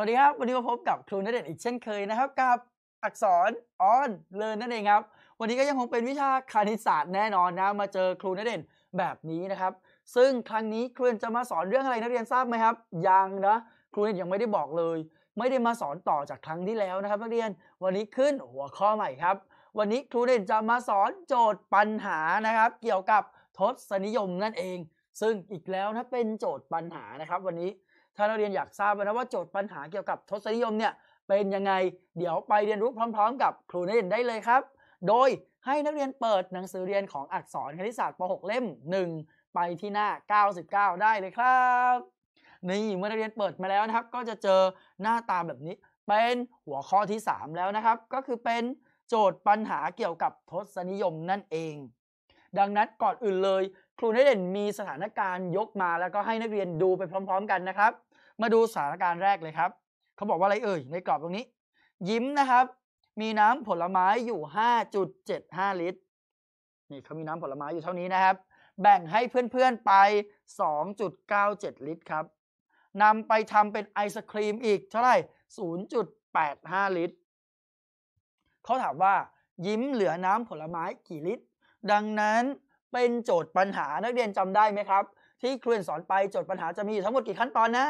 วัสดีครับวันนี้มาพบกับครูนเด่นอีกเช่นเคยนะครับ กับอักษรออนเลินนั่นเองครับ วันนี้ก็ยังคงเป็นวิชาคณิตศาสตร์แน่นอนนะมาเจอครูนเด่นแบบนี้นะครับ ซึ่งครั้งนี้ครูนจะมาสอนเรื่องอะไรนักเรียนทราบไหมครับ ยังนะครูนเดชยังไม่ได้บอกเลย ไม่ได้มาสอนต่อจากครั้งที่แล้วนะครับนักเรียนวันนี้ขึ้นหัวข้อใหม่ครับ วันนี้ครูเด่นจะมาสอนโจทย์ปัญหานะครับ เกี่ยวกับทศนิยมนั่นเอง ซึ่งอีกแล้วนะเป็นโจทย์ปัญหานะครับ วันนี้ถ้านักเรียนอยากทราบนะว่าโจทย์ปัญหาเกี่ยวกับทศนิยมเนี่ยเป็นยังไง เดี๋ยวไปเรียนรู้พร้อม ๆ กับครูนักเรียนได้เลยครับ โดยให้นักเรียนเปิดหนังสือเรียนของอักษรคณิตศาสตร์ป .6 เล่ม1ไปที่หน้า 99 ได้เลยครับ นี่เมื่อนักเรียนเปิดมาแล้วนะครับ ก็จะเจอหน้าตาแบบนี้ เป็นหัวข้อที่ 3 แล้วนะครับ ก็คือเป็นโจทย์ปัญหาเกี่ยวกับทศนิยมนั่นเอง ดังนั้นก่อนอื่นเลยครูนักเรียนมีสถานการณ์ยกมาแล้วก็ให้นักเรียนดูไปพร้อม ๆ กันนะครับ มาดูสถานการณ์แรกเลยครับ เขาบอกว่าอะไรเอ่ยในกรอบตรงนี้ ยิ้มนะครับ มีน้ำผลไม้อยู่ 5.75 ลิตร นี่เขามีน้ำผลไม้อยู่เท่านี้นะครับ แบ่งให้เพื่อนๆไป 2.97 ลิตรครับนำไปทำเป็นไอศครีมอีกเท่าไหร่ 0.85 ลิตร เขาถามว่ายิ้มเหลือน้ำผลไม้กี่ลิตร ดังนั้นเป็นโจทย์ปัญหานักเรียนจำได้ไหมครับ ที่ครูเรียนสอนไปโจทย์ปัญหาจะมีทั้งหมดกี่ขั้นตอนนะ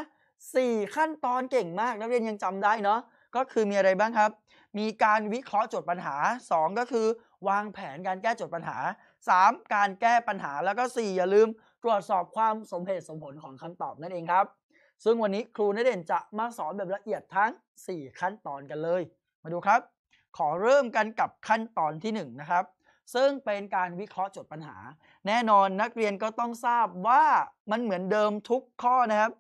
4 ขั้นตอนเก่งมาก นักเรียนยังจำได้เนาะก็คือมีอะไรบ้างครับ มีการวิเคราะห์โจทย์ปัญหา 2 ก็คือ วางแผนการแก้โจทย์ปัญหา 3 การแก้ปัญหาแล้วก็ 4 อย่าลืม ตรวจสอบความสมเหตุสมผลของคำตอบนั่นเองครับ ซึ่งวันนี้ครูนักเรียนจะมาสอนแบบละเอียดทั้ง 4 ขั้นตอนกันเลย มาดูครับ ขอเริ่มกันกับขั้นตอนที่1นะครับซึ่งเป็นการวิเคราะห์จดปัญหา แน่นอนนักเรียนก็ต้องทราบว่ามันเหมือนเดิมทุกข้อนะครับ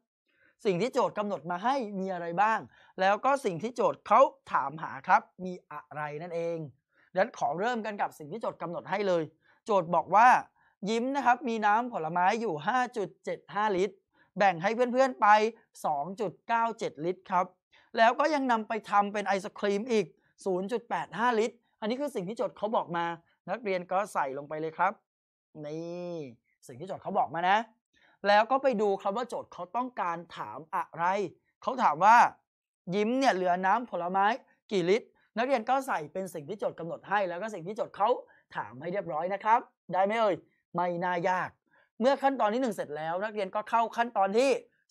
สิ่งที่โจทย์กำหนดมาให้มีอะไรบ้าง แล้วก็สิ่งที่โจทย์เขาถามหาครับ มีอะไรนั่นเองดังนั้นขอเริ่มกันกับสิ่งที่โจทย์กำหนดให้เลย โจทย์บอกว่ายิ้มนะครับมีน้ำผลไม้อยู่ 5.75 ลิตร แบ่งให้เพื่อนๆ ไป 2.97 ลิตรครับแล้วก็ยังนำไปทำเป็นไอศครีมอีก 0.85 ลิตร อันนี้คือสิ่งที่โจทย์เขาบอกมานักเรียนก็ใส่ลงไปเลยครับนี่สิ่งที่โจทย์เขาบอกมานะ แล้วก็ไปดูครับว่าโจทย์เขาต้องการถามอะไร เขาถามว่า ยิ้มเนี่ยเหลือน้ำผลไม้ กี่ลิตร นักเรียนก็ใส่เป็นสิ่งที่โจทย์กำหนดให้ แล้วก็สิ่งที่โจทย์เขาถามให้เรียบร้อยนะครับ ได้ไหมเอ่ยไม่น่ายาก เมื่อขั้นตอนที่1เสร็จแล้ว นักเรียนก็เข้าขั้นตอนที่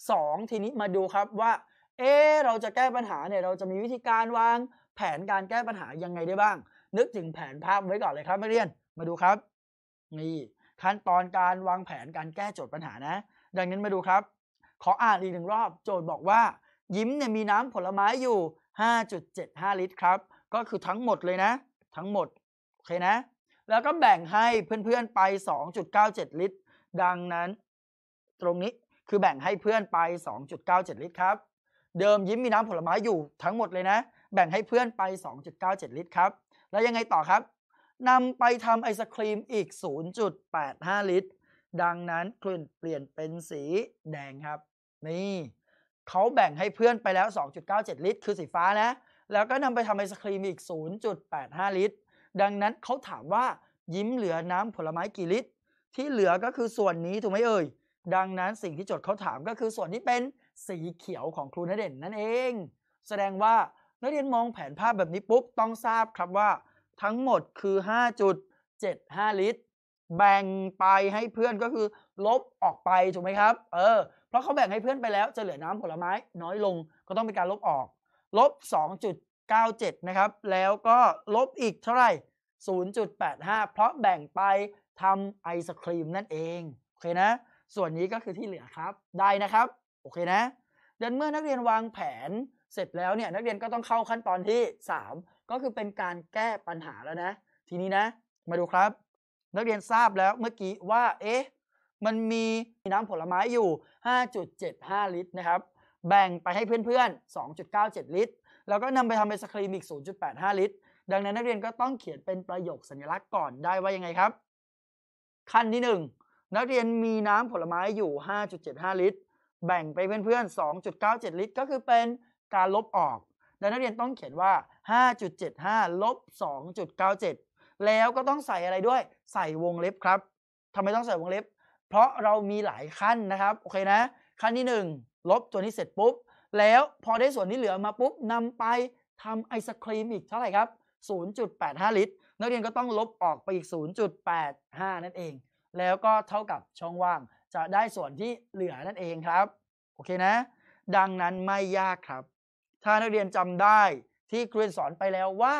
2ทีนี้มาดูครับว่า เออเราจะแก้ปัญหาเนี่ย เราจะมีวิธีการวาง แผนการแก้ปัญหายังไงได้บ้างนึกถึงแผนภาพไว้ก่อนเลยครับนักเรียน มาดูครับนี่ขั้นตอนการวางแผนการแก้โจทย์ปัญหานะ ดังนั้นมาดูครับ ขออ่านอีกหนึ่งรอบโจทย์บอกว่า ยิ้มเนี่ยมีน้ำผลไม้อยู่ 5.75 ลิตรครับ ก็คือทั้งหมดเลยนะ ทั้งหมดโอเคนะ แล้วก็แบ่งให้เพื่อนๆ ไป 2.97 ลิตร ดังนั้นตรงนี้คือแบ่งให้เพื่อนไป 2.97 ลิตรครับเดิมยิ้มมีน้ำผลไม้อยู่ทั้งหมดเลยนะ แบ่งให้เพื่อนไป 2.97 ลิตรครับแล้วยังไงต่อครับนำไปทำไอศครีมอีก 0.85 ลิตร ดังนั้นคลิ่นเปลี่ยนเป็นสีแดงครับ นี่เขาแบ่งให้เพื่อนไปแล้ว 2.97 ลิตร คือสีฟ้านะ แล้วก็นำไปทำไอศครีมอีก 0.85 ลิตร ดังนั้นเขาถามว่ายิ้มเหลือน้ำผลไม้กี่ลิตร ที่เหลือก็คือส่วนนี้ถูกไหมเอ่ย ดังนั้นสิ่งที่โจทย์เขาถามก็คือส่วนที่เป็นสีเขียวของครูนเด่นนั่นเอง แสดงว่านักเรียนมองแผนภาพแบบนี้ปุ๊บ ต้องทราบครับว่า ทั้งหมดคือ 5.75 ลิตร แบ่งไปให้เพื่อนก็คือลบออกไปถูกไหมครับ เออ เพราะเขาแบ่งให้เพื่อนไปแล้วจะเหลือน้ำผลไม้น้อยลง ก็ต้องเป็นการลบออก ลบ 2.97 นะครับ แล้วก็ลบอีกเท่าไหร่ 0.85 เพราะแบ่งไปทำไอศครีมนั่นเอง โอเคนะ ส่วนนี้ก็คือที่เหลือครับ ได้นะครับ โอเคนะเดินเมื่อนักเรียนวางแผนเสร็จแล้วเนี่ยนักเรียนก็ต้องเข้าขั้นตอนที่ 3 ก็คือเป็นการแก้ปัญหาแล้วนะ ทีนี้นะมาดูครับ นักเรียนทราบแล้วเมื่อกี้ว่าเอ๊ะมันมีน้ำผลไม้อยู่ 5.75 ลิตรนะครับ แบ่งไปให้เพื่อนๆ 2.97 ลิตร แล้วก็นำไปทำเป็นสครีมอีก 0.85 ลิตร ดังนั้นนักเรียนก็ต้องเขียนเป็นประโยคสัญลักษณ์ก่อนได้ว่ายังไงครับ ขั้นที่ 1 นักเรียนมีน้ำผลไม้อยู่ 5.75 ลิตร แบ่งไปเพื่อนๆ2.97 ลิตร ก็คือเป็นการลบออกดังนักเรียนต้องเขียนว่า5.75ลบ 2.97 แล้วก็ต้องใส่อะไรด้วยใส่วงเล็บครับ ทำไมต้องใส่วงเล็บ เพราะเรามีหลายขั้นนะครับ โอเคนะ ขั้นที่ 1 ลบตัวนี้เสร็จปุ๊บ แล้วพอได้ส่วนที่เหลือมาปุ๊บนำไปทำไอศครีมอีกเท่าไหร่ครับ 0.85 ลิตร นักเรียนก็ต้องลบออกไปอีก 0.85 นั่นเอง แล้วก็เท่ากับช่องว่างจะได้ส่วนที่เหลือนั่นเองครับ โอเคนะ ดังนั้นไม่ยากครับถ้านักเรียนจำได้ที่ครูสอนไปแล้วว่า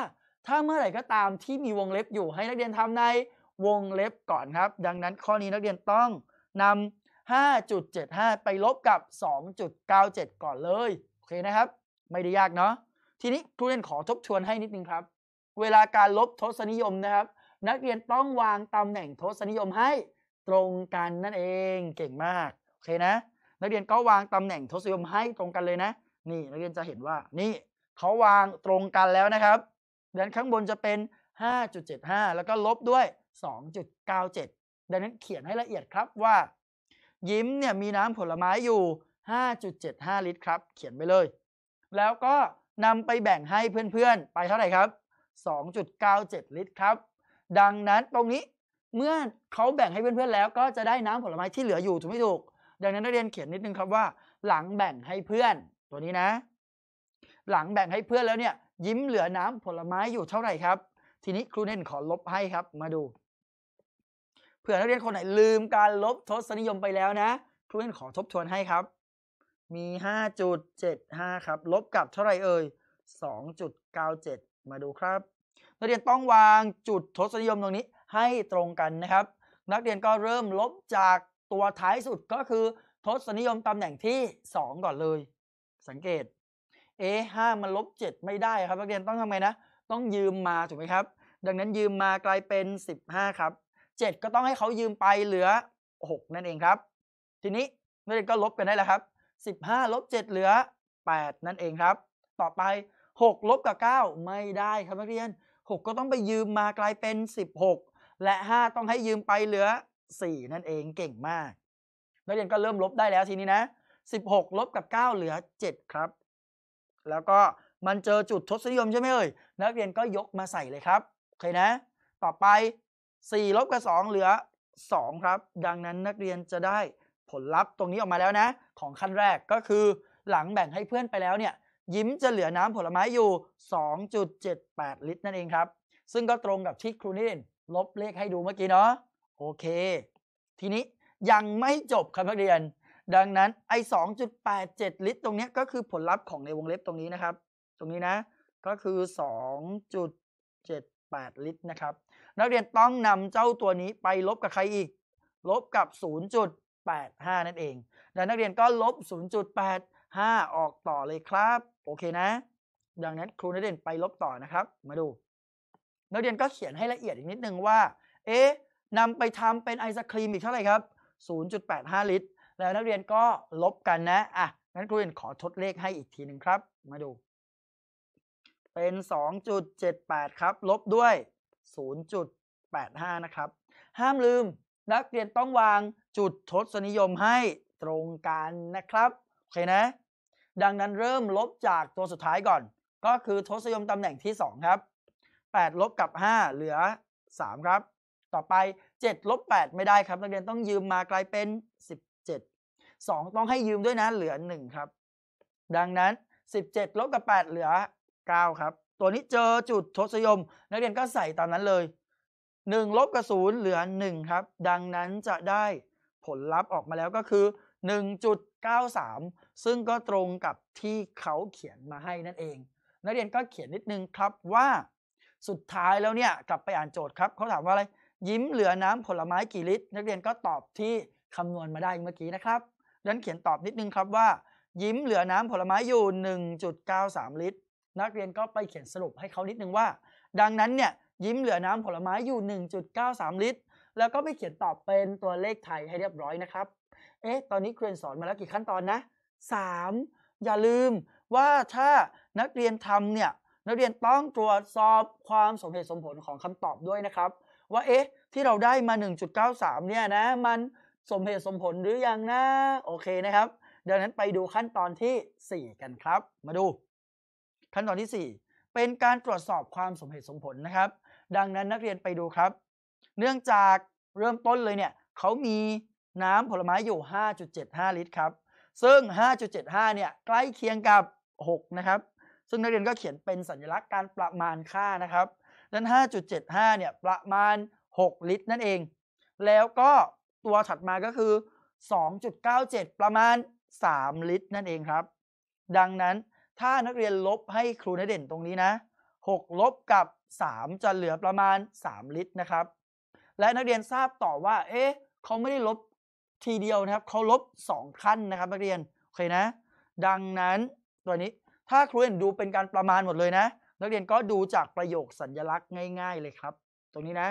ถ้าเมื่อไหร่ก็ตามที่มีวงเล็บอยู่ให้นักเรียนทำในวงเล็บก่อนครับดังนั้นข้อนี้นักเรียนต้องนำ 5.75 ไปลบกับ 2.97 ก่อนเลยโอเคนะครับ ไม่ได้ยากเนาะทีนี้ครูเรียนขอทบทวนให้นิดนึงครับ เวลาการลบทศนิยมนะครับ นักเรียนต้องวางตำแหน่งทศนิยมให้ตรงกันนั่นเองเก่งมากโอเคนะนักเรียนก็วางตำแหน่งทศนิยมให้ตรงกันเลยนะนี่นักเรียนจะเห็นว่านี่เขาวางตรงกันแล้วนะครับดังนั้นข้างบนจะเป็น5.75แล้วก็ลบด้วย 2.97 ดังนั้นเขียนให้ละเอียดครับว่า ยิ้มเนี่ยมีน้ำผลไม้อยู่5.75ลิตรครับเขียนไปเลย แล้วก็นำไปแบ่งให้เพื่อนๆ ไปเท่าไหร่ครับ 2.97 ลิตรครับ ดังนั้นตรงนี้เมื่อเขาแบ่งให้เพื่อนๆแล้ว ก็จะได้น้ำผลไม้ที่เหลืออยู่ถูกไม่ถูก ดังนั้นนักเรียนเขียนนิดนึงครับว่า หลังแบ่งให้เพื่อนตัวนี้นะ หลังแบ่งให้เพื่อนแล้วเนี่ยยิ้มเหลือน้ำผลไม้อยู่เท่าไหร่ครับ ทีนี้ครูเน้นขอลบให้ครับมาดูเผื่อนักเรียนคนไหนลืมการลบทศนิยมไปแล้วนะ ครูเน้นขอทบทวนให้ครับ มี 5.75ครับ ลบกับเท่าไหร่เอ่ย2.97มาดูครับ นักเรียนต้องวางจุดทศนิยมตรงนี้ให้ตรงกันนะครับ นักเรียนก็เริ่มลบจากตัวท้ายสุดก็คือทศนิยมตำแหน่งที่2ก่อนเลยสังเกต a 5มันลบ 7 ไม่ได้ ครับนักเรียน ต้องทำไงนะต้องยืมมาถูกไหมครับ ดังนั้นยืมมากลายเป็น15ครับ 7 ก็ต้องให้เขายืมไปเหลือ 6 นั่นเองครับ ทีนี้นักเรียนก็ลบกันได้แล้วครับ15ลบ7เหลือ8นั่นเองครับ ต่อไป6ลบกับ9ไม่ได้ ครับนักเรียน 6 ก็ต้องไปยืมมากลายเป็น 16 และ 5 ต้องให้ยืมไปเหลือ 4 นั่นเองเก่งมากนักเรียนก็เริ่มลบได้แล้วทีนี้นะสิบหกลบกับเก้าเหลือเจ็ดครับ แล้วก็มันเจอจุดทศนิยมใช่ไหมเอ่ยนักเรียนก็ยกมาใส่เลยครับ โอเคนะ ต่อไปสี่ลบกับสองเหลือสองครับ ดังนั้นนักเรียนจะได้ผลลัพธ์ตรงนี้ออกมาแล้วนะ ของขั้นแรกก็คือหลังแบ่งให้เพื่อนไปแล้วเนี่ย ยิ้มจะเหลือน้ำผลไม้อยู่สองจจุดดเ็แปดลิตรนั่นเองครับ ซึ่งก็ตรงกับที่ครูนิเดนลบเลขให้ดูเมื่อกี้เนาะโอเค ทีนี้ยังไม่จบครับนักเรียนดังนั้นไอ2.87 ลิตรตรงนี้ก็คือผลลัพธ์ของในวงเล็บตรงนี้นะครับ ตรงนี้นะ ก็คือ 2.78 ลิตรนะครับ นักเรียนต้องนำเจ้าตัวนี้ไปลบกับใครอีก ลบกับ0.85นั่นเองดังนักเรียนก็ลบ 0.85 ออกต่อเลยครับโอเคนะ ดังนั้นครูนักเรียนไปลบต่อนะครับ มาดู นักเรียนก็เขียนให้ละเอียดอีกนิดนึงว่า เอ๊ะนำไปทำเป็นไอศครีมอีกเท่าไหร่ครับ0.85ลิตรแล้วนักเรียนก็ลบกันนะ อ่ะงั้นครูเรียนขอทดเลขให้อีกทีหนึ่งครับ มาดู เป็น 2.78 ครับ ลบด้วย 0.85 นะครับ ห้ามลืมนักเรียนต้องวางจุดทศนิยมให้ตรงกันนะครับ โอเคนะ ดังนั้นเริ่มลบจากตัวสุดท้ายก่อน ก็คือทศนิยมตำแหน่งที่ 2 ครับ8ลบกับ5เหลือ 3 ครับ ต่อไป7ลบ8ไม่ได้ครับนักเรียนต้องยืมมากลายเป็นสองต้องให้ยืมด้วยนะ เหลือหนึ่งครับ ดังนั้นสิบเจ็ดลบ กับแปดเหลือเก้าครับ ตัวนี้เจอจุดทศยม นักเรียนก็ใส่ตามนั้นเลยหนึ่งลบกับศูนย์เหลือหนึ่งครับ ดังนั้นจะได้ผลลัพธ์ออกมาแล้วก็คือหนึ่งจุดเก้าสามซึ่งก็ตรงกับที่เขาเขียนมาให้นั่นเอง นักเรียนก็เขียนนิดนึงครับว่าสุดท้ายแล้วเนี่ยกลับไปอ่านโจทย์ครับ เขาถามว่าอะไรยิ้มเหลือน้ำผลไม้กี่ลิตร นักเรียนก็ตอบที่คำนวณมาได้เมื่อกี้นะครับดันเขียนตอบนิดนึงครับว่า ยิ้มเหลือน้ำผลไม้อยู่ 1.93 ลิตร นักเรียนก็ไปเขียนสรุปให้เขานิดนึงว่า ดังนั้นเนี่ยยิ้มเหลือน้ำผลไม้อยู่ 1.93 ลิตร แล้วก็ไปเขียนตอบเป็นตัวเลขไทยให้เรียบร้อยนะครับ เอ๊ะตอนนี้ครูเรียนสอนมาแล้วกี่ขั้นตอนนะ 3 อย่าลืมว่าถ้านักเรียนทำเนี่ยนักเรียนต้องตรวจสอบความสมเหตุสมผลของคำตอบด้วยนะครับว่าเอ๊ะที่เราได้มา 1.93 เนี่ยนะมันสมเหตุสมผลหรืออยังนะโอเคนะครับ ดังนั้นไปดูขั้นตอนที่4กันครับ มาดู ขั้นตอนที่4เป็นการตรวจสอบความสมเหตุสมผลนะครับ ดังนั้นนักเรียนไปดูครับ เนื่องจากเริ่มต้นเลยเนี่ยเขามีน้ำผลไม้อยู่ 5.75 ลิตรครับซึ่ง 5.75เนี่ย ใกล้เคียงกับ 6 นะครับ ซึ่งนักเรียนก็เขียนเป็นสัญลักษณ์การประมาณค่านะครับดังนั้น5.75เนี่ย ประมาณ6ลิตรนั่นเอง แล้วก็ตัวถัดมาก็คือ 2.97 ประมาณ 3 ลิตร นั่นเองครับ ดังนั้นถ้านักเรียนลบให้ครูนเด่นตรงนี้นะ 6 ลบกับ 3 จะเหลือประมาณ 3 ลิตรนะครับ และนักเรียนทราบต่อว่า เอ๊ะเขาไม่ได้ลบทีเดียวนะครับเขาลบ2 ขั้นนะครับ นักเรียน โอเคนะ ดังนั้นตัวนี้ ถ้าครูเห็นดูเป็นการประมาณหมดเลยนะ นักเรียนก็ดูจากประโยคสัญลักษณ์ง่ายๆ เลยครับ ตรงนี้นะ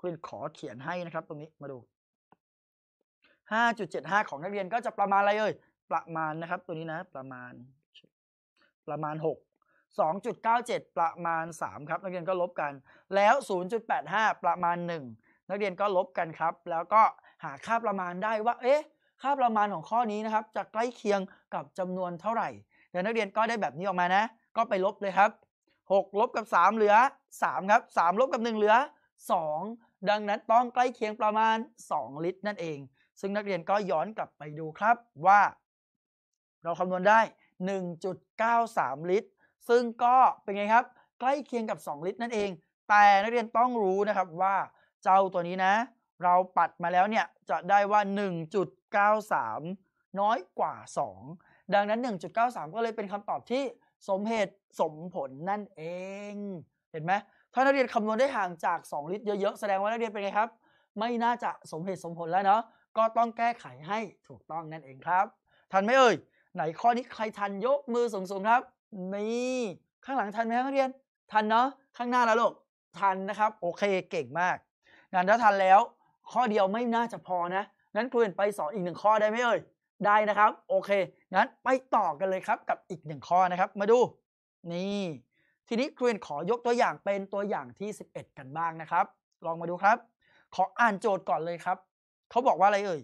ครูขอเขียนให้นะครับ ตรงนี้มาดู5.75ของ นักเรียนก็จะประมาณอะไรเอ่ยประมาณนะครับ ตัวนี้นะ ประมาณ ประมาณ6 2.97ประมาณ 3 ครับ นักเรียนก็ลบกัน แล้ว0.85ประมาณ 1 นักเรียนก็ลบกันครับ แล้วก็หาค่าประมาณได้ว่า เอ๊ะ ค่าประมาณของข้อนี้นะครับ จะใกล้เคียงกับจำนวนเท่าไหร่แต่นักเรียนก็ได้แบบนี้ออกมานะ ก็ไปลบเลยครับ 6 ลบกับ3เหลือ3ครับ 3 ลบกับ1เหลือ 2 ดังนั้นต้องใกล้เคียงประมาณ 2 ลิตรนั่นเองซึ่งนักเรียนก็ย้อนกลับไปดูครับว่า เราคำนวณได้ 1.93 ลิตร ซึ่งก็เป็นไงครับ ใกล้เคียงกับ 2 ลิตรนั่นเอง แต่นักเรียนต้องรู้นะครับว่าเจ้าตัวนี้นะ เราปัดมาแล้วเนี่ยจะได้ว่า 1.93 น้อยกว่า 2 ดังนั้น 1.93 ก็เลยเป็นคำตอบที่สมเหตุสมผลนั่นเอง เห็นไหมถ้านักเรียนคำนวณได้ห่างจาก 2 ลิตร เยอะๆ แสดงว่านักเรียนเป็นไงครับ ไม่น่าจะสมเหตุสมผลแล้วเนาะก็ต้องแก้ไขให้ถูกต้องนั่นเองครับ ทันไหมเอ่ยไหนข้อนี้ใครทันยกมือสูงๆครับ นี่ข้างหลังทันไหมนักเรียน ทันเนาะข้างหน้าแล้วลูกทันนะครับ โอเค เก่งมากงานถ้าทันแล้ว ข้อเดียวไม่น่าจะพอนะงั้นครูเห็นไปสอนอีกหนึ่งข้อได้ไหมเอ่ยได้นะครับ โอเคงั้นไปต่อกันเลยครับ กับอีกหนึ่งข้อนะครับ มาดู นี่ ทีนี้ครูเห็นขอยกตัวอย่างเป็นตัวอย่างที่11 กันบ้างนะครับ ลองมาดูครับ ขออ่านโจทย์ก่อนเลยครับเขาบอกว่าอะไรเอ่ย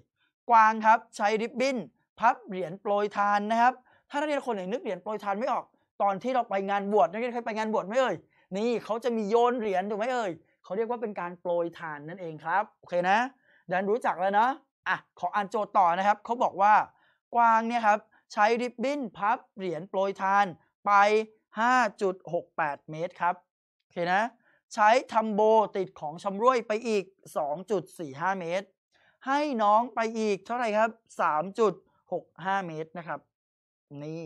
กวางครับใช้ริบบิ้น พับเหรียญโปรยทานนะครับ ถ้านักเรียนคนไหนนึกเหรียญโปรยทานไม่ออก ตอนที่เราไปงานบวชนักเรียนเคยไปงานบวชไหมเอ่ย นี่เขาจะมีโยนเหรียญถูกไหมเอ่ย เขาเรียกว่าเป็นการโปรยทานนั่นเองครับ โอเคนะ ดันรู้จักแล้วเนาะอ่ะขออ่านโจทย์ต่อนะครับ เขาบอกว่า กวางเนี่ยครับ ใช้ริบบิ้น พับเหรียญโปรยทานไป 5.68 เมตรครับ โอเคนะ ใช้ทำโบติดของชำร่วยไปอีก 2.45 เมตรให้น้องไปอีกเท่าไหร่ครับ 3.65เมตรนะครับ นี่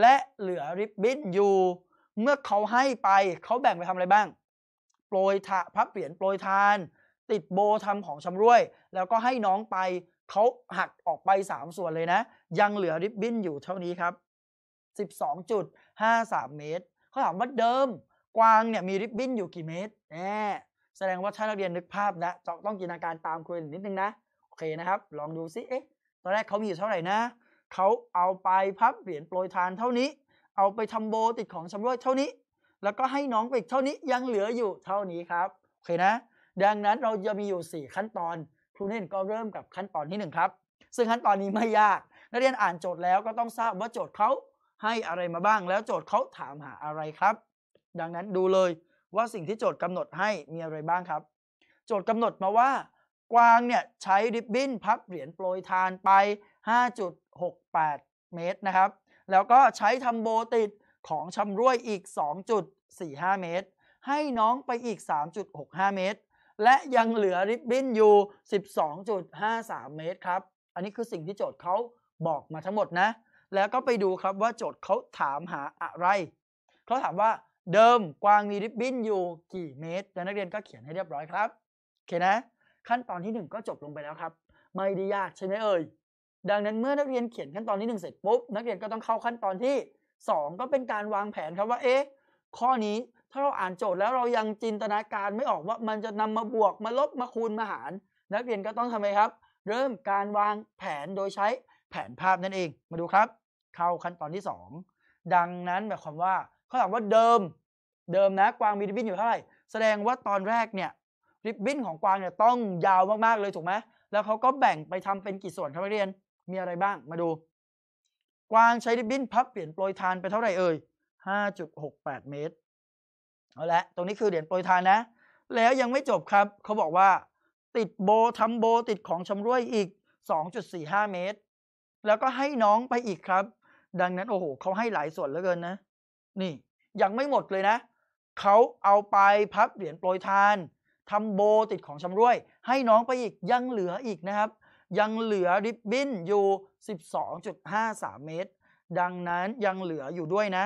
และเหลือริบบิ้นอยู่ เมื่อเขาให้ไปเขาแบ่งไปทำอะไรบ้าง โปรยทะพับเปลี่ยนโปรยทานติดโบทำของชำรวย แล้วก็ให้น้องไปเขาหักออกไป 3 ส่วนเลยนะ ยังเหลือริบบิ้นอยู่เท่านี้ครับ 12.53เมตรเขาถามว่าเดิม กวางเนี่ย มีริบบิ้นอยู่กี่เมตร แน่แสดงว่าถ้านักเรียนนึกภาพนะจต้องจินตนาการตามครูนิดนึงนะ โอเคนะครับ ลองดูซิเอ๊ะตอนแรกเขามีอยู่เท่าไหร่นะเขาเอาไปพับเหรียญโปรยทานเท่านี้ เอาไปทำโบติดของชำร่วยเท่านี้ แล้วก็ให้น้องไปอีกเท่านี้ยังเหลืออยู่เท่านี้ครับโอเคนะ ดังนั้นเราจะมีอยู่ 4 ขั้นตอนครูเน่นก็เริ่มกับขั้นตอนที่1ครับซึ่งขั้นตอนนี้ไม่ยากนักเรียนอ่านโจทย์แล้วก็ต้องทราบว่าโจทย์เขาให้อะไรมาบ้างแล้วโจทย์เขาถามหาอะไรครับ ดังนั้นดูเลยว่าสิ่งที่โจทย์กำหนดให้มีอะไรบ้างครับ โจทย์กำหนดมาว่า กวางเนี่ยใช้ริบบิ้นพับเหรียญโปรยทานไป 5.68 เมตรนะครับ แล้วก็ใช้ทาโบติดของชำรวยอีก 2.45 เมตร ให้น้องไปอีก 3.65 เมตร และยังเหลือริบบิ้นอยู่ 12.53 เมตรครับอันนี้คือสิ่งที่โจทย์เขาบอกมาทั้งหมดนะ แล้วก็ไปดูครับว่าโจทย์เขาถามหาอะไร เขาถามว่าเดิมกวางมีริบบิ้นอยู่กี่เมตรแล้วนักเรียนก็เขียนให้เรียบร้อยครับ โอเคนะ ขั้นตอนที่ 1 ก็จบลงไปแล้วครับ ไม่ได้ยากใช่ไหมเอ่ยดังนั้นเมื่อนักเรียนเขียนขั้นตอนที่1เสร็จปุ๊บนักเรียนก็ต้องเข้าขั้นตอนที่ 2 ก็เป็นการวางแผนครับว่าเอ๊ะข้อนี้ถ้าเราอ่านโจทย์แล้วเรายังจินตนาการไม่ออกว่า มันจะนำมาบวกมาลบมาคูณมาหาร นักเรียนก็ต้องทำไงครับ เริ่มการวางแผนโดยใช้แผนภาพนั่นเองมาดูครับ เข้าขั้นตอนที่2ดังนั้นหมายความว่าเขาถามว่าเดิมเดิมนะกวางมีริบบิ้นอยู่เท่าไหร่แสดงว่าตอนแรกเนี่ย ริบบิ้นของกวางเนี่ยต้องยาวมากๆเลยถูกไหมแล้วเขาก็แบ่งไปทำเป็นกี่ส่วนครับนักเรียนมีอะไรบ้างมาดู กวางใช้ริบบิ้นพับเปลี่ยนโปรยทานไปเท่าไหร่เอ่ย 5.68 เมตร เอาละตรงนี้คือเหรียญโปรยทานนะ แล้วยังไม่จบครับเขาบอกว่า ติดโบทำโบติดของชำรวยอีก2.45เมตรแล้วก็ให้น้องไปอีกครับ ดังนั้นโอ้โหเขาให้หลายส่วนเหลือเกินนะนี่ยังไม่หมดเลยนะเขาเอาไปพับเหรียญโปรยทานทำโบติดของชำรวย ให้น้องไปอีกยังเหลืออีกนะครับ ยังเหลือริบบิ้นอยู่ 12.53 เมตร ดังนั้นยังเหลืออยู่ด้วยนะ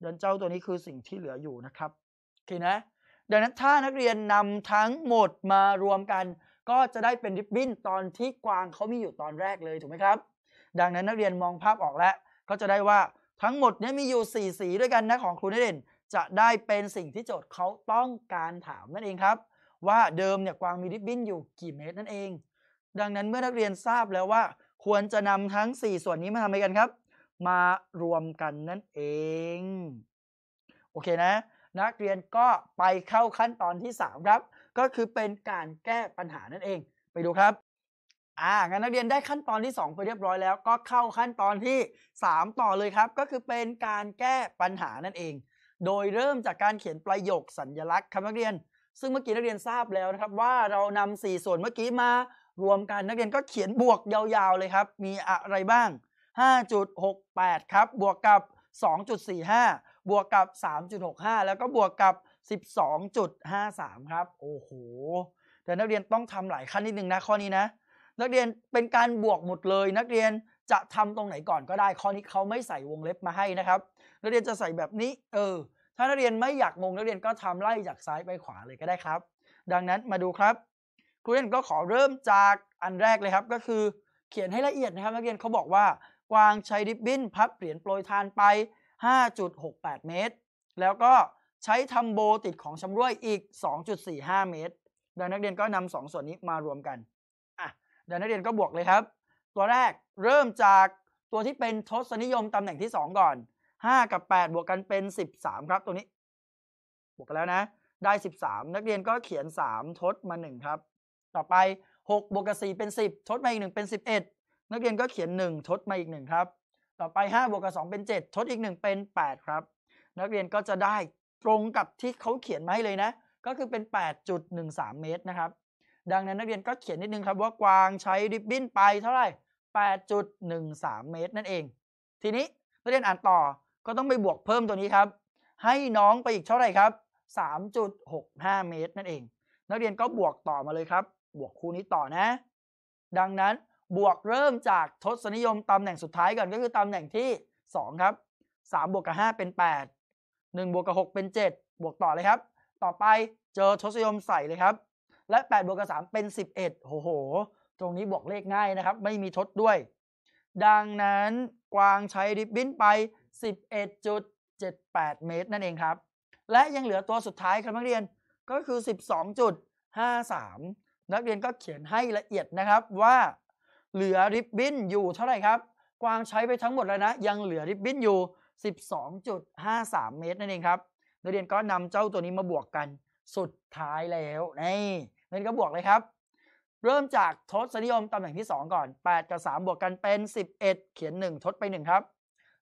เดินเจ้าตัวนี้คือสิ่งที่เหลืออยู่นะครับโอเคนะ ดังนั้นถ้านักเรียนนำทั้งหมดมารวมกัน ก็จะได้เป็นริบบิ้นตอนที่กวางเขามีอยู่ตอนแรกเลยถูกไหมครับ ดังนั้นนักเรียนมองภาพออกแล้วก็จะได้ว่าทั้งหมดนี้มีอยู่ 4 สีด้วยกันนะของครูนเด่น จะได้เป็นสิ่งที่โจทย์เขาต้องการถามนั่นเองครับ ว่าเดิมเนี่ยกวางมีริบบิ้นอยู่กี่เมตรนั่นเอง ดังนั้นเมื่อนักเรียนทราบแล้วว่า ควรจะนำทั้ง 4 ส่วนนี้มาทำอะไรกันครับ มารวมกันนั่นเอง โอเคนะ นักเรียนก็ไปเข้าขั้นตอนที่ 3 ครับ ก็คือเป็นการแก้ปัญหานั่นเอง ไปดูครับอ่างั้นนักเรียนได้ขั้นตอนที่ 2 ไปเรียบร้อย แล้ว ก็เข้าขั้นตอนที่ 3 ต่อเลยครับ ก็คือเป็นการแก้ปัญหานั่นเอง โดยเริ่มจากการเขียนประโยคสัญญลักษณ์ครับนักเรียน ซึ่งเมื่อกี้นักเรียนทราบแล้วนะครับว่าเรานำ 4 ส่วนเมื่อกี้มา รวมกันนักเรียนก็เขียนบวกยาวๆเลยครับ มีอะไรบ้าง 5.68ครับบวกกับ 2.45 บวกกับ 3.65 แล้วก็บวกกับ 12.53 ครับ โอ้โห แต่นักเรียนต้องทำหลายขั้นนิดนึงนะข้อนี้นะนักเรียนเป็นการบวกหมดเลย นักเรียนจะทำตรงไหนก่อนก็ได้ข้อนี้เขาไม่ใส่วงเล็บมาให้นะครับ นักเรียนจะใส่แบบนี้ เออ ถ้านักเรียนไม่อยากงงนักเรียนก็ทำไล่จากซ้ายไปขวาเลยก็ได้ครับ ดังนั้นมาดูครับ ครูเรียนก็ขอเริ่มจากอันแรกเลยครับก็คือเขียนให้ละเอียดนะครับนักเรียนเขาบอกว่ากวางใช้ริบบิ้นพับเหรียญโปรยทานไป 5.68 เมตร แล้วก็ใช้ทำโบติดของชำรวยอีก 2.45 เมตรดังนักเรียนก็นำสองส่วนนี้มารวมกันเดี๋ยวนักเรียนก็บวกเลยครับ ตัวแรกเริ่มจากตัวที่เป็นทศนิยมตำแหน่งที่2ก่อน5กับ 8 บวกกันเป็น 13ครับตัวนี้ บวกกันแล้วนะ ได้ 13นักเรียนก็เขียน3ทศมา1ครับ ต่อไป6บวกกับ4เป็น10ทศมาอีก1เป็น11นักเรียนก็เขียน1ทศมาอีก1ครับ ต่อไป5บวกกับ2เป็น7ทศอีก1เป็น8ครับ นักเรียนก็จะได้ตรงกับที่เขาเขียนมาให้เลยนะก็คือเป็น8.13เมตรนะครับดังนั้นนักเรียนก็เขียนนิดนึงครับว่ากวางใช้ริบบิ้นไปเท่าไหร่8.13 เมตรนั่นเอง ทีนี้นักเรียนอ่านต่อ ก็ต้องไปบวกเพิ่มตัวนี้ครับ ให้น้องไปอีกเท่าไหร่ครับ 3.65 เมตรนั่นเอง นักเรียนก็บวกต่อมาเลยครับ บวกคู่นี้ต่อนะ ดังนั้นบวกเริ่มจากทศนิยมตำแหน่งสุดท้ายก่อนก็คือตำแหน่งที่ 2 ครับ 3 บวกกับ5เป็น 8 1บวกกับ6เป็น 7 บวกต่อเลยครับ ต่อไปเจอทศนิยมใส่เลยครับและ8บวกกับ3เป็น 11โอ้โห ตรงนี้บวกเลขง่ายนะครับ ไม่มีทดด้วย ดังนั้นกวางใช้ริบบิ้นไป11.78เมตรนั่นเองครับ และยังเหลือตัวสุดท้ายครับนักเรียนก็คือ12.53นักเรียนก็เขียนให้ละเอียดนะครับว่าเหลือริบบิ้นอยู่เท่าไหร่ครับ กวางใช้ไปทั้งหมดแล้วนะยังเหลือริบบิ้นอยู่12.53เมตรนั่นเองครับนักเรียนก็นำเจ้าตัวนี้มาบวกกันสุดท้ายแล้วนี่งป็นก็บวกเลยครับ เริ่มจากทศนิยมตำแหน่งที่2ก่อน8กับ3บวกกันเป็น 11 เขียน 1 ทดไป1ครับ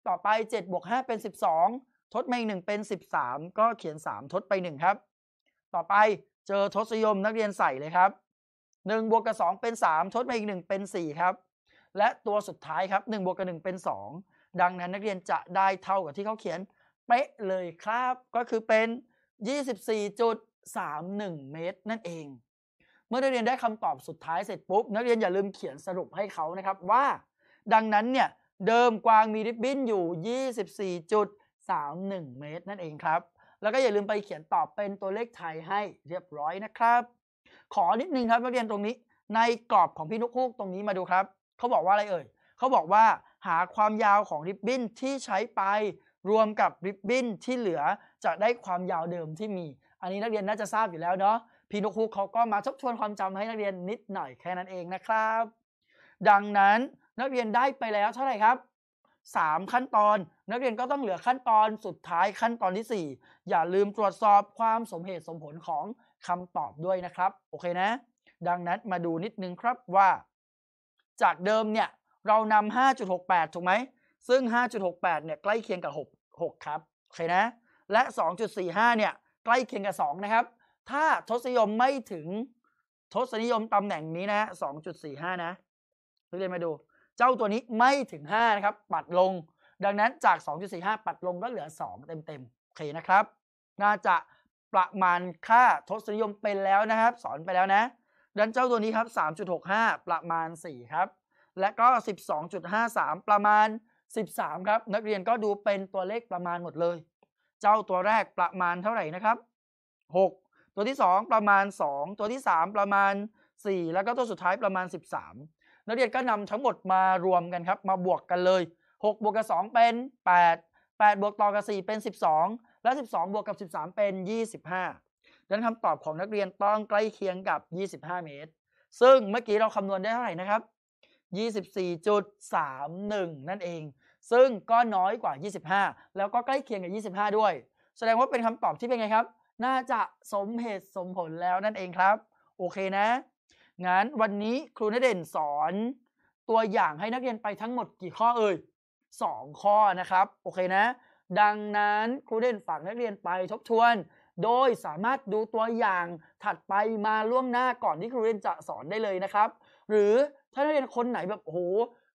ต่อไป7บวก5เป็น 12 ทดไปอีก1เป็น 13 ก็เขียน 3ทดไป1ครับ ต่อไปเจอทศนิยมนักเรียนใส่เลยครับ1บวกกับ2เป็น 3 ทดไปอีก1เป็น 4 ครับ และตัวสุดท้ายครับ 1 บวกกับ1เป็น 2 ดังนั้นนักเรียนจะได้เท่ากับที่เขาเขียนเป๊ะเลยครับ ก็คือเป็น 24.31 เมตรนั่นเองมื่อนักเรียนได้คำตอบสุดท้ายเสร็จปุ๊บนักเรียนอย่าลืมเขียนสรุปให้เขานะครับว่า ดังนั้นเนี่ยเดิมกวางมีริบบิ้นอยู่ 24.31 เมตรนั่นเองครับ แล้วก็อย่าลืมไปเขียนตอบเป็นตัวเลขไทยให้เรียบร้อยนะครับ ขอนิดนึงครับนักเรียนตรงนี้ในกรอบของพี่นุกฮูกตรงนี้มาดูครับเขาบอกว่าอะไรเอ่ยเขาบอกว่าหาความยาวของริบบิ้นที่ใช้ไปรวมกับริบบิ้นที่เหลือจะได้ความยาวเดิมที่มี อันนี้นักเรียนน่าจะทราบอยู่แล้วเนาะพี่นกฮูกเขาก็มาทบทวนความจำให้นักเรียนนิดหน่อยแค่นั้นเองนะครับ ดังนั้นนักเรียนได้ไปแล้วเท่าไหร่ครับ 3 ขั้นตอน นักเรียนก็ต้องเหลือขั้นตอนสุดท้ายขั้นตอนที่ 4 อย่าลืมตรวจสอบความสมเหตุสมผลของคำตอบด้วยนะครับโอเคนะดังนั้นมาดูนิดนึงครับว่าจากเดิมเนี่ยเรานำ5.68ถูกไหมซึ่ง5.68เนี่ยใกล้เคียงกับ6 6ครับโอเคนะ และ2.45เนี่ย ใกล้เคียงกับ2นะครับถ้าทศนิยมไม่ถึงทศนิยมตำแหน่งนี้นะสสองจุดี่ห้านะเรียนมาดู เจ้าตัวนี้ไม่ถึงห้านะครับ ปัดลง ดังนั้นจากสสองจุดี่ห้าปัดลงก็เหลือสองเต็มเต็มโอเคนะครับ น่าจะประมาณค่าทศนิยมเป็นแล้วนะครับ สอนไปแล้วนะ ดันเจ้าตัวนี้ครับสามจุดหกห้าประมาณสี่ครับ และก็สสิบองจุดห้าสามประมาณสสิบามครับ นักเรียนก็ดูเป็นตัวเลขประมาณหมดเลย เจ้าตัวแรกประมาณเท่าไหร่นะครับหกตัวที่ 2 ประมาณ 2 ตัวที่ 3 ประมาณ 4 แล้วก็ตัวสุดท้ายประมาณ 13 นักเรียนก็นำทั้งหมดมารวมกันครับมาบวกกันเลย6บวกกับ2เป็น 8 8บวกต่อกับ4เป็น 12 และ12บวกกับ13 เป็น 25ดังนั้นคำตอบของนักเรียนต้องใกล้เคียงกับ 25 เมตร ซึ่งเมื่อกี้เราคำนวณได้เท่าไหร่นะครับ 24.31นั่นเอง ซึ่งก็น้อยกว่า 25 แล้วก็ใกล้เคียงกับ25 ด้วย แสดงว่าเป็นคำตอบที่เป็นไงครับน่าจะสมเหตุสมผลแล้วนั่นเองครับ โอเคนะงั้นวันนี้ครูนเด่นสอน ตัวอย่างให้นักเรียนไปทั้งหมดกี่ข้อเอ่ย 2 ข้อนะครับ โอเคนะ ดังนั้นครูเด่นฝากนักเรียนไปทบทวน โดยสามารถดูตัวอย่างถัดไปมาล่วงหน้าก่อนที่ครูเด่นจะสอนได้เลยนะครับ หรือถ้านักเรียนคนไหนแบบโอ้โห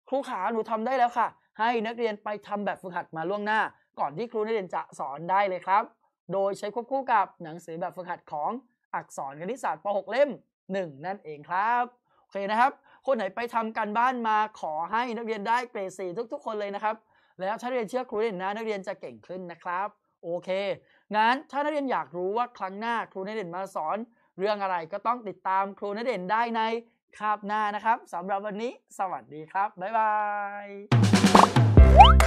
ครูขาหนูทำได้แล้วค่ะ ให้นักเรียนไปทำแบบฝึกหัดมาล่วงหน้า ก่อนที่ครูนักเรียนจะสอนได้เลยครับโดยใช้ควบคู่กับหนังสือแบบฝึกหัดของอักษรคณิตศาสตร์ป .6 เล่ม 1 นั่นเองครับโอเคนะครับ คนไหนไปทำการบ้านมาขอให้นักเรียนได้เกรดสี่ทุก ๆ คนเลยนะครับ แล้วถ้าเรียนเชื่อครูเรียนนะนักเรียนจะเก่งขึ้นนะครับ โอเคงั้นถ้านักเรียนอยากรู้ว่าครั้งหน้าครูนักเรียนมาสอน เรื่องอะไรก็ต้องติดตามครูนักเรียนได้ในคาบหน้านะครับสำหรับวันนี้ สวัสดีครับบ๊ายบาย